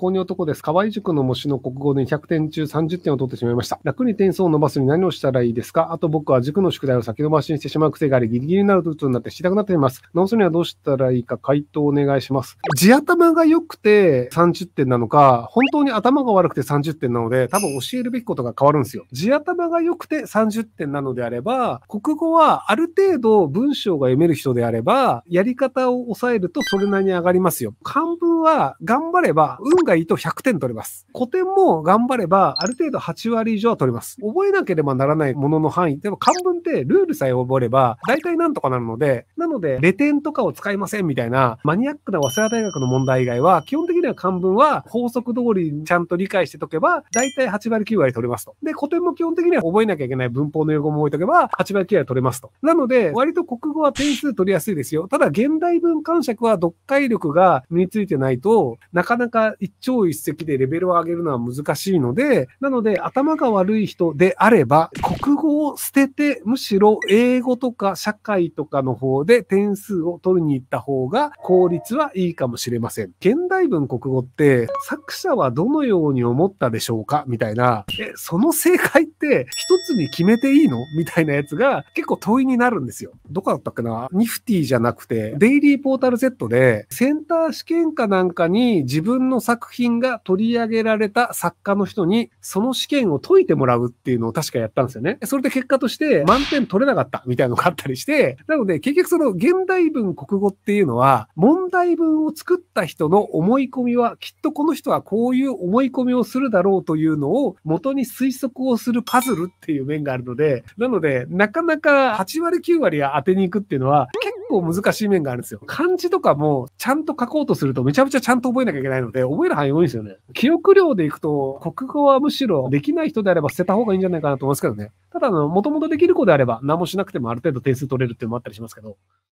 高に男です。河合塾の模試の国語で100点中30点を取ってしまいました。楽に点数を伸ばすに何をしたらいいですかあと僕は塾の宿題を先延ばしにしてしまう癖があり、ギリギリになると鬱になって知したくなっています。直すにはどうしたらいいか回答をお願いします。地頭が良くて30点なのか、本当に頭が悪くて30点なので、多分教えるべきことが変わるんですよ。地頭が良くて30点なのであれば、国語はある程度文章が読める人であれば、やり方を抑えるとそれなりに上がりますよ。漢文は頑張れば運ががいいと100点取れます。古典も頑張れば、ある程度8割以上は取れます。覚えなければならないものの範囲。でも漢文ってルールさえ覚えれば、大体なんとかなるので、なので、レ点とかを使いませんみたいな、マニアックな早稲田大学の問題以外は、基本的には漢文は法則通りにちゃんと理解して解けば、大体8割9割取れますと。で、古典も基本的には覚えなきゃいけない文法の用語も置いとけば、8割9割取れますと。なので、割と国語は点数取りやすいですよ。ただ、現代文解釈は読解力が身についてないと、なかなか一超一石でレベルを上げるのは難しいので、なので頭が悪い人であれば、国語を捨てて、むしろ英語とか社会とかの方で点数を取りに行った方が効率はいいかもしれません。現代文国語って作者はどのように思ったでしょうかみたいな、え、その正解って一つに決めていいのみたいなやつが結構問いになるんですよ。どこだったっけなニフティじゃなくて、デイリーポータル Z でセンター試験かなんかに自分の作作品が取り上げられた作家の人に、その試験を解いてもらうっていうのを確かやったんですよね。それで結果として、満点取れなかったみたいなのがあったりして、なので、結局その現代文国語っていうのは、問題文を作った人の思い込みは、きっとこの人はこういう思い込みをするだろうというのを、元に推測をするパズルっていう面があるので、なので、なかなか8割9割は当てに行くっていうのは、構難しい面があるんですよ。漢字とかもちゃんと書こうとするとめちゃめちゃちゃんと覚えなきゃいけないので、覚える範囲多いんですよね。記憶量でいくと、国語はむしろできない人であれば捨てた方がいいんじゃないかなと思いますけどね。ただ、もともとできる子であれば何もしなくてもある程度点数取れるっていうのもあったりしますけど。